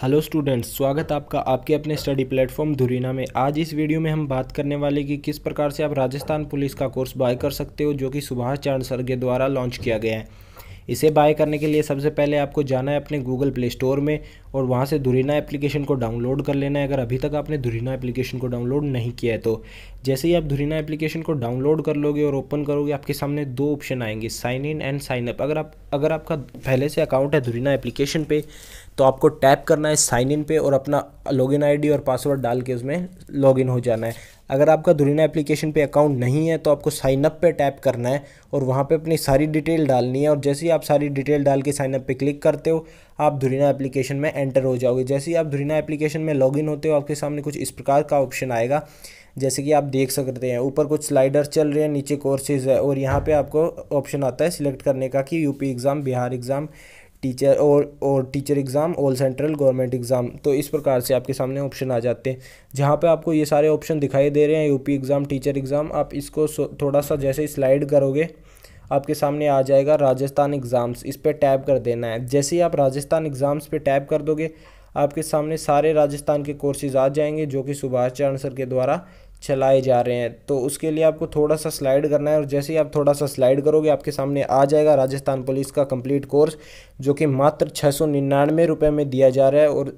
hello students स्वागत आपका आपके अपने स्टडी प्लेटफॉर्म धुरीना में आज इस वीडियो में हम बात करने वाले कि किस प्रकार से आप राजस्थान पुलिस का कोर्स बाय कर सकते हो जो कि सुभाष चरण सर के द्वारा लॉन्च किया गया है इसे बाय करने के लिए सबसे पहले आपको जाना है अपने गूगल प्ले स्टोर में और वहाँ से दुरीना एप्लीकेशन को डाउनलोड कर लेना है अगर अभी तक आपने दुरीना एप्लीकेशन को डाउनलोड नहीं किया है तो जैसे ही आप दुरीना एप्लीकेशन को डाउनलोड कर लोगे और ओपन करोगे आपके सामने दो ऑप्शन आएंगे sign in and sign up अगर आप अगर आपका पहले से अकाउंट है दुरीना एप्लीकेशन पर तो आपको टैप करना है साइन इन पे और अपना लॉगिन आईडी और पासवर्ड डाल के उसमें लॉगिन हो जाना है अगर आपका दुरीना एप्लीकेशन पे अकाउंट नहीं है तो आपको साइन अप पे टैप करना है और वहाँ पे अपनी सारी डिटेल डालनी है और जैसे ही आप सारी डिटेल डाल के साइन अप पे क्लिक करते हो आप दुरीना एप्लीकेशन में एंटर हो जाओगे जैसे ही आप ध्रीना एप्लीकेशन में लॉगिन होते हो आपके सामने कुछ इस प्रकार का ऑप्शन आएगा जैसे कि आप देख सकते हैं ऊपर कुछ स्लाइडर चल रहे हैं नीचे कोर्सेज है और यहाँ पे आपको ऑप्शन आता है सिलेक्ट करने का कि UP exam Bihar exam teacher और और teacher exam all central government exam तो इस प्रकार से आपके सामने ऑप्शन आ जाते हैं जहाँ पे आपको ये सारे ऑप्शन दिखाई दे रहे हैं यूपी एग्ज़ाम टीचर एग्ज़ाम आप इसको थोड़ा सा जैसे स्लाइड करोगे आपके सामने आ जाएगा राजस्थान एग्ज़ाम्स इस पर टैप कर देना है जैसे ही आप राजस्थान एग्ज़ाम्स पे टैप कर दोगे आपके सामने सारे राजस्थान के कोर्सेज़ आ जाएंगे जो कि सुभाष चरण सर के द्वारा चलाए जा रहे हैं तो उसके लिए आपको थोड़ा सा स्लाइड करना है और जैसे ही आप थोड़ा सा स्लाइड करोगे आपके सामने आ जाएगा राजस्थान पुलिस का कंप्लीट कोर्स जो कि मात्र छः सौ निन्यानवे रुपये में दिया जा रहा है और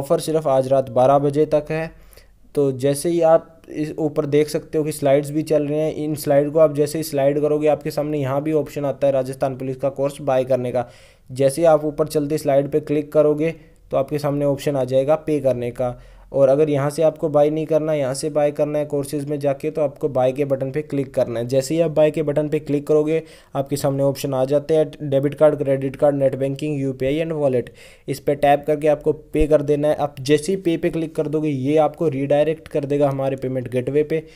ऑफ़र सिर्फ आज रात बारह बजे तक है तो जैसे ही आप इस ऊपर देख सकते हो कि स्लाइड्स भी चल रहे हैं इन स्लाइड को आप जैसे ही स्लाइड करोगे आपके सामने यहाँ भी ऑप्शन आता है राजस्थान पुलिस का कोर्स बाय करने का जैसे ही आप ऊपर चलते स्लाइड पर क्लिक करोगे तो आपके सामने ऑप्शन आ जाएगा पे करने का और अगर यहाँ से आपको बाय नहीं करना है यहाँ से बाय करना है कोर्सेज में जाके तो आपको बाय के बटन पे क्लिक करना है जैसे ही आप बाय के बटन पे क्लिक करोगे आपके सामने ऑप्शन आ जाते हैं debit card credit card net banking U and wallet इस पर टैप करके आपको पे कर देना है आप जैसे ही पे पे क्लिक कर दोगे ये आपको रिडायरेक्ट कर देगा हमारे पेमेंट गेट पे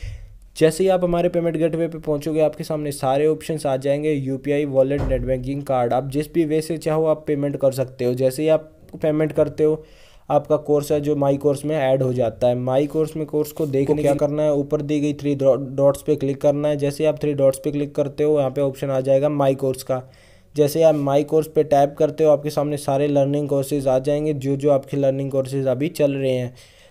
जैसे ही आप हमारे पेमेंट गेटवे पे पहुंचोगे आपके सामने सारे ऑप्शंस आ जाएंगे UPI wallet net banking card आप जिस भी वे से चाहो आप पेमेंट कर सकते हो जैसे ही आप पेमेंट करते हो आपका कोर्स है जो माई कोर्स में ऐड हो जाता है माई कोर्स में कोर्स को देखने क्या करना है ऊपर दी गई थ्री डॉट्स पे क्लिक करना है जैसे आप थ्री डॉट्स पे क्लिक करते हो यहाँ पे ऑप्शन आ जाएगा माई कोर्स का जैसे आप माई कोर्स पे टैप करते हो आपके सामने सारे लर्निंग कोर्सेज आ जाएंगे जो जो आपके लर्निंग कोर्सेज अभी चल रहे हैं